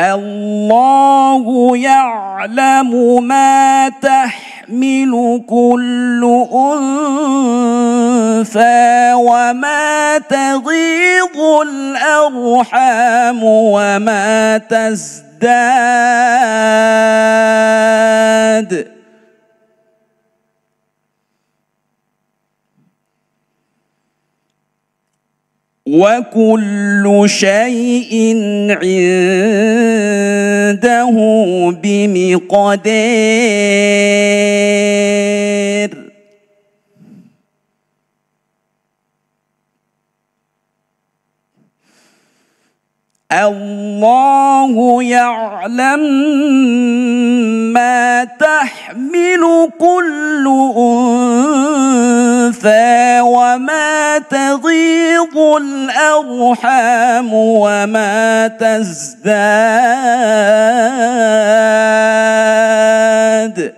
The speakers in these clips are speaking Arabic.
الله يعلم ما تحمل كل انثى وما تغيض الارحام وما تزداد وكل شيء عنده بمقدير الله يعلم ما تحمل كل أنثى وما تغيض الأرحام وما تزداد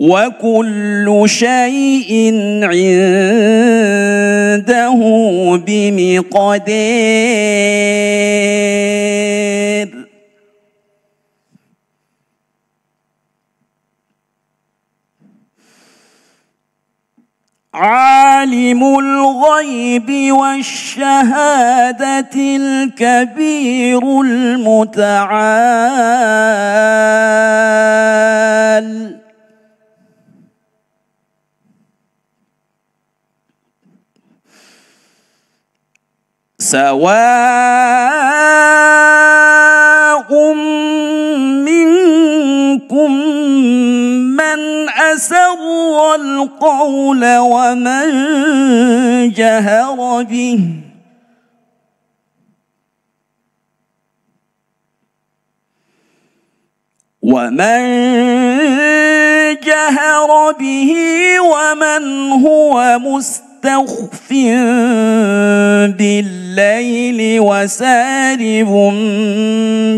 وكل شيء عند عنده بمقدير عالم الغيب والشهادة الكبير المتعال سواء منكم من أسر القول ومن جهر به ومن جهر به ومن هو مستقيم مستخف بالليل وسارب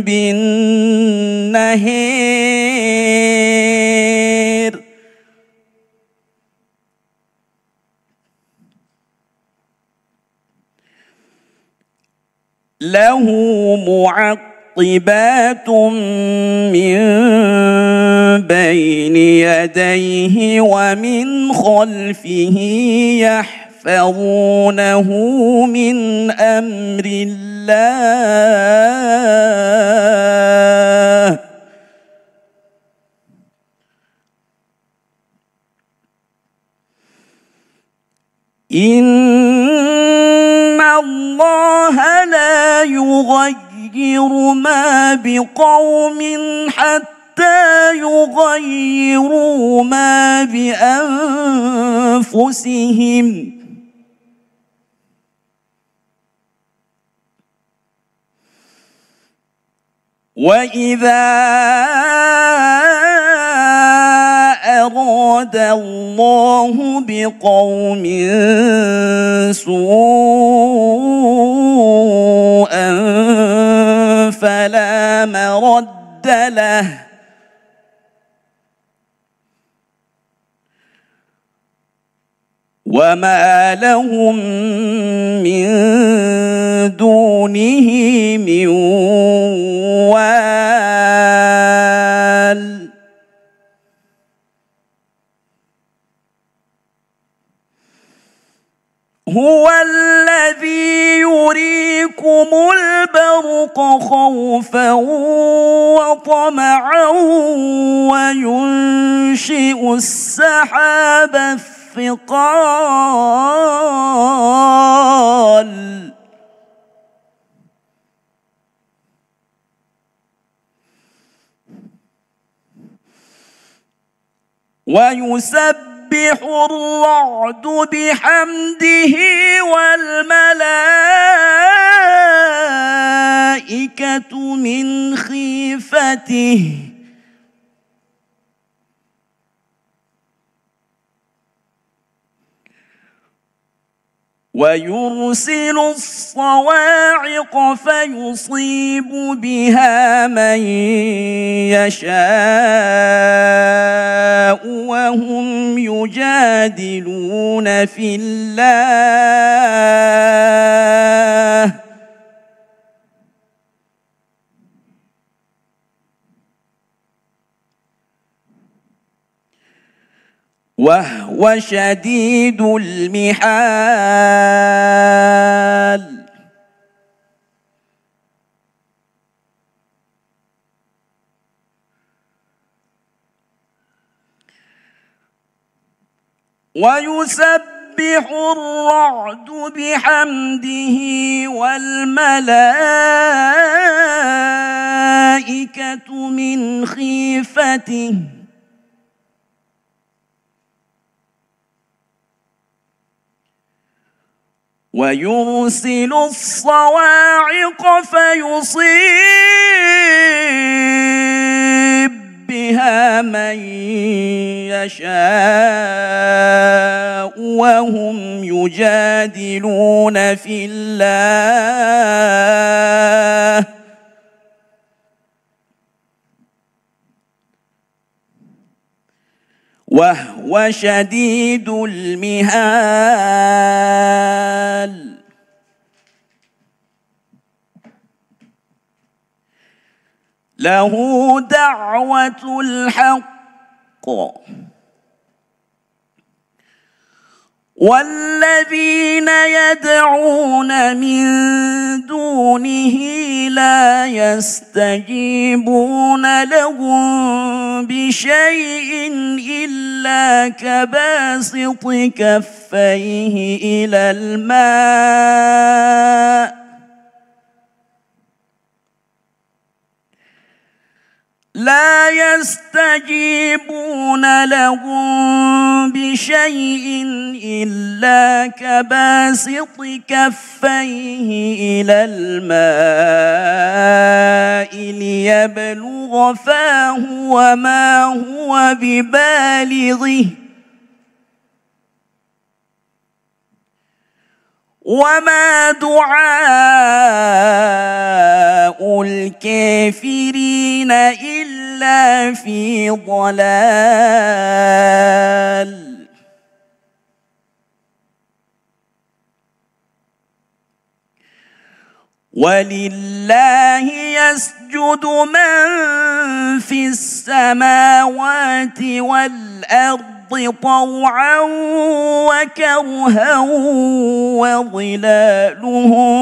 بالنهير له معقب طيبات من بين يديه ومن خلفه يحفظونه من امر الله ان الله لا يغير يغير ما بقوم حتى يغيروا ما بأنفسهم وإذا أراد الله بقوم سوء له وما لهم من دونه من طمعا وينشئ السحاب الثقال ويسبح الرعد بحمده والملائكة الملائكة من خيفته ويرسل الصواعق فيصيب بها من يشاء وهم يجادلون في الله وهو شديد المحال ويسبح الرعد بحمده والملائكة من خيفته ويرسل الصواعق فيصيب بها من يشاء وهم يجادلون في الله وهو شديد المهاد له دعوة الحق والذين يدعون من دونه لا يستجيبون لهم بشيء إلا كباسط كفيه إلى الماء لا يستجيبون لهم بشيء إلا كباسط كفيه إلى الماء ليبلغ فاه وما هو ببالغه وما دعاء الكافرين إلا إلا في ضلال ولله يسجد من في السماوات والأرض الأرض طوعا وكرها وظلالهم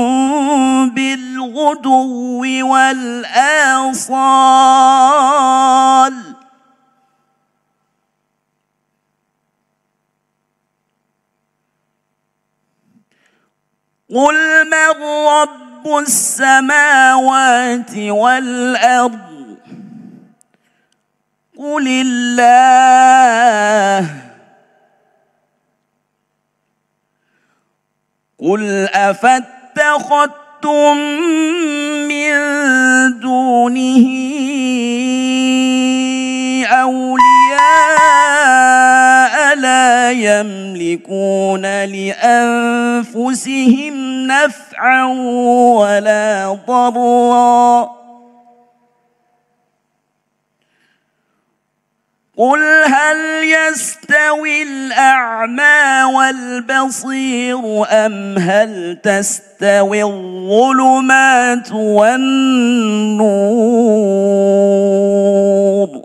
بالغدو والآصال قل من رب السماوات والأرض قل الله قل أفاتخذتم من دونه أولياء لا يملكون لأنفسهم نفعا ولا ضرًّا قل هل يستوي الاعمى والبصير ام هل تستوي الظلمات والنور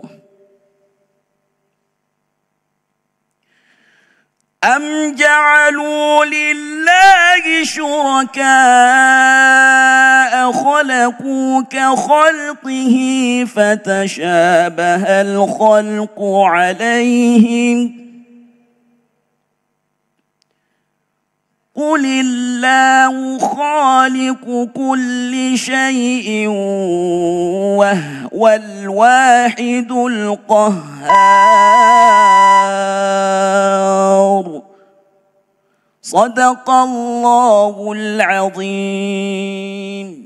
ام جعلوا لله شركاء خلقوا كخلقه فتشابه الخلق عليهم قل الله خالق كل شيء وهو الواحد القهار صدق الله العظيم